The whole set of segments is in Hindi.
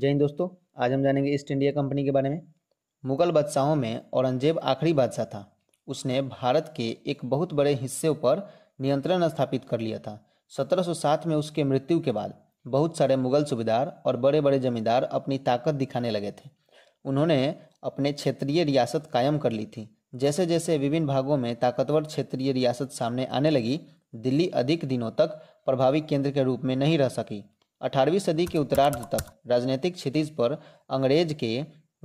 जय हिंद दोस्तों आज हम जानेंगे ईस्ट इंडिया कंपनी के बारे में मुगल बादशाहों में औरंगजेब आखिरी बादशाह था उसने भारत के एक बहुत बड़े हिस्से पर नियंत्रण स्थापित कर लिया था 1707 में उसके मृत्यु के बाद बहुत सारे मुगल सूबेदार और बड़े बड़े जमींदार अपनी ताकत दिखाने लगे थे उन्होंने अपने क्षेत्रीय रियासत कायम कर ली थी जैसे जैसे विभिन्न भागों में ताकतवर क्षेत्रीय रियासत सामने आने लगी दिल्ली अधिक दिनों तक प्रभावी केंद्र के रूप में नहीं रह सकी अठारहवीं सदी के उत्तरार्ध तक राजनीतिक क्षितिज पर अंग्रेज के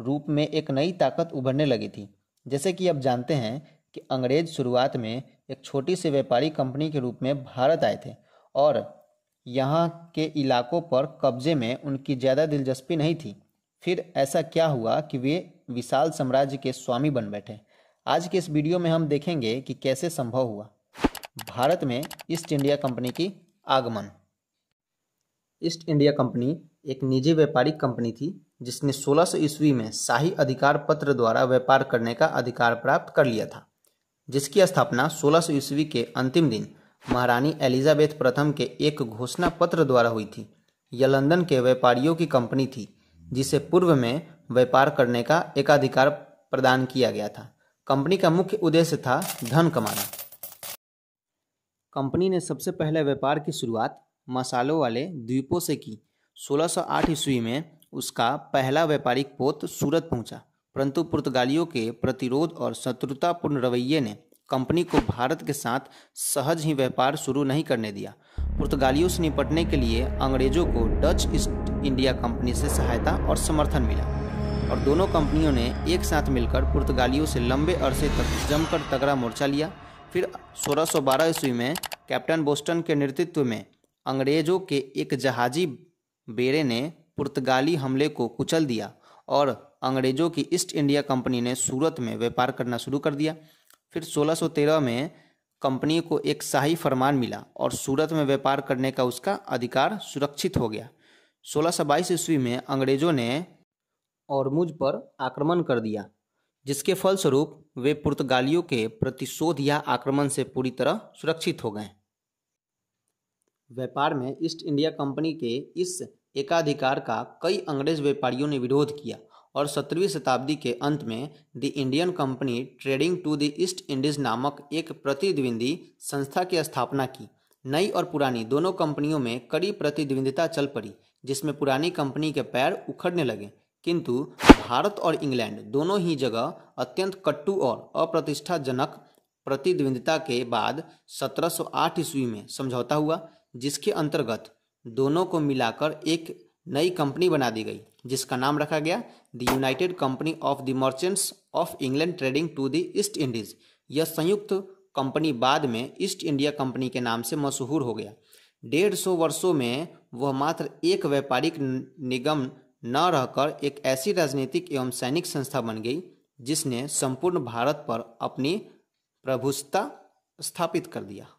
रूप में एक नई ताकत उभरने लगी थी जैसे कि आप जानते हैं कि अंग्रेज शुरुआत में एक छोटी सी व्यापारी कंपनी के रूप में भारत आए थे और यहाँ के इलाकों पर कब्जे में उनकी ज़्यादा दिलचस्पी नहीं थी फिर ऐसा क्या हुआ कि वे विशाल साम्राज्य के स्वामी बन बैठे आज के इस वीडियो में हम देखेंगे कि कैसे संभव हुआ भारत में ईस्ट इंडिया कंपनी की आगमन ईस्ट इंडिया कंपनी एक निजी व्यापारिक कंपनी थी जिसने 1600 सौ ईस्वी में शाही अधिकार पत्र द्वारा व्यापार करने का अधिकार प्राप्त कर लिया था जिसकी स्थापना 1600 सौ ईस्वी के अंतिम दिन महारानी एलिजाबेथ प्रथम के एक घोषणा पत्र द्वारा हुई थी यह लंदन के व्यापारियों की कंपनी थी जिसे पूर्व में व्यापार करने का एकाधिकार प्रदान किया गया था कंपनी का मुख्य उद्देश्य था धन कमाना कंपनी ने सबसे पहले व्यापार की शुरुआत मसालों वाले द्वीपों से की 1608 ईस्वी में उसका पहला व्यापारिक पोत सूरत पहुंचा परंतु पुर्तगालियों के प्रतिरोध और शत्रुतापूर्ण रवैये ने कंपनी को भारत के साथ सहज ही व्यापार शुरू नहीं करने दिया पुर्तगालियों से निपटने के लिए अंग्रेजों को डच ईस्ट इंडिया कंपनी से सहायता और समर्थन मिला और दोनों कंपनियों ने एक साथ मिलकर पुर्तगालियों से लंबे अरसे तक जमकर तगड़ा मोर्चा लिया फिर 1612 ईस्वी में कैप्टन बोस्टन के नेतृत्व में अंग्रेज़ों के एक जहाजी बेड़े ने पुर्तगाली हमले को कुचल दिया और अंग्रेज़ों की ईस्ट इंडिया कंपनी ने सूरत में व्यापार करना शुरू कर दिया फिर 1613 में कंपनी को एक शाही फरमान मिला और सूरत में व्यापार करने का उसका अधिकार सुरक्षित हो गया 1622 ईस्वी में अंग्रेज़ों ने और मुझ पर आक्रमण कर दिया जिसके फलस्वरूप वे पुर्तगालियों के प्रतिशोध या आक्रमण से पूरी तरह सुरक्षित हो गए व्यापार में ईस्ट इंडिया कंपनी के इस एकाधिकार का कई अंग्रेज व्यापारियों ने विरोध किया और सत्रहवीं शताब्दी के अंत में the Indian company trading to the East Indies नामक एक प्रतिद्वंदी संस्था की स्थापना की नई और पुरानी दोनों कंपनियों में कड़ी प्रतिद्वंदिता चल पड़ी जिसमें पुरानी कंपनी के पैर उखड़ने लगे किंतु भारत और इंग्लैंड दोनों ही जगह अत्यंत कट्टु और अप्रतिष्ठाजनक प्रतिद्वंदिता के बाद 1708 ईस्वी में समझौता हुआ जिसके अंतर्गत दोनों को मिलाकर एक नई कंपनी बना दी गई जिसका नाम रखा गया the United company of the merchants of England trading to the East Indies यह संयुक्त कंपनी बाद में ईस्ट इंडिया कंपनी के नाम से मशहूर हो गया डेढ़ सौ वर्षों में वह मात्र एक व्यापारिक निगम न रहकर एक ऐसी राजनीतिक एवं सैनिक संस्था बन गई जिसने संपूर्ण भारत पर अपनी प्रभुता स्थापित कर दिया